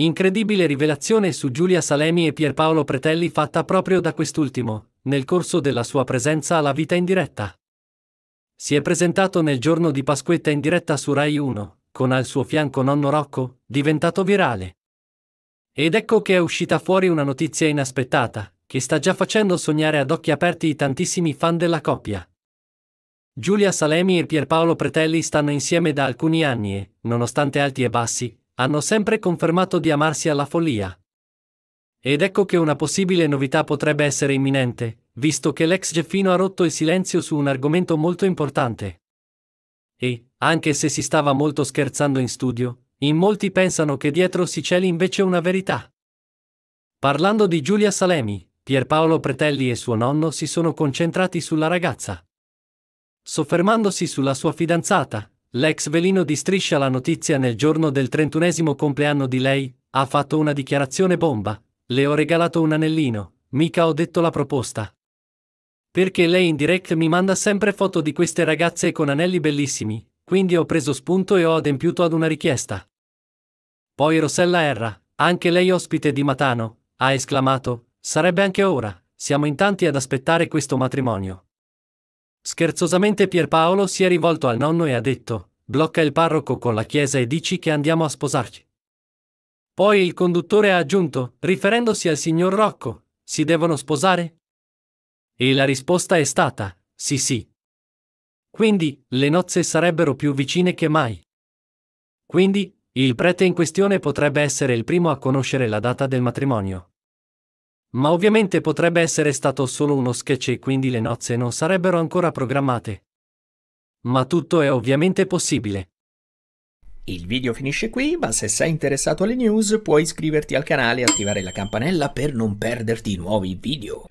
Incredibile rivelazione su Giulia Salemi e Pierpaolo Pretelli fatta proprio da quest'ultimo, nel corso della sua presenza alla vita in diretta. Si è presentato nel giorno di Pasquetta in diretta su Rai 1, con al suo fianco nonno Rocco, diventato virale. Ed ecco che è uscita fuori una notizia inaspettata, che sta già facendo sognare ad occhi aperti i tantissimi fan della coppia. Giulia Salemi e Pierpaolo Pretelli stanno insieme da alcuni anni e, nonostante alti e bassi, hanno sempre confermato di amarsi alla follia. Ed ecco che una possibile novità potrebbe essere imminente, visto che l'ex Geffino ha rotto il silenzio su un argomento molto importante. E, anche se si stava molto scherzando in studio, in molti pensano che dietro si celi invece una verità. Parlando di Giulia Salemi, Pierpaolo Pretelli e suo nonno si sono concentrati sulla ragazza. Soffermandosi sulla sua fidanzata, L'ex velino di Striscia la notizia nel giorno del trentunesimo compleanno di lei, ha fatto una dichiarazione bomba, le ho regalato un anellino, mica ho detto la proposta. Perché lei in direct mi manda sempre foto di queste ragazze con anelli bellissimi, quindi ho preso spunto e ho adempiuto ad una richiesta. Poi Rossella Erra, anche lei ospite di Matano, ha esclamato, sarebbe anche ora, siamo in tanti ad aspettare questo matrimonio. Scherzosamente Pierpaolo si è rivolto al nonno e ha detto, blocca il parroco con la chiesa e dici che andiamo a sposarci. Poi il conduttore ha aggiunto, riferendosi al signor Rocco, si devono sposare? E la risposta è stata, sì sì. Quindi, le nozze sarebbero più vicine che mai. Quindi, il prete in questione potrebbe essere il primo a conoscere la data del matrimonio. Ma ovviamente potrebbe essere stato solo uno sketch e quindi le nozze non sarebbero ancora programmate. Ma tutto è ovviamente possibile. Il video finisce qui, ma se sei interessato alle news puoi iscriverti al canale e attivare la campanella per non perderti nuovi video.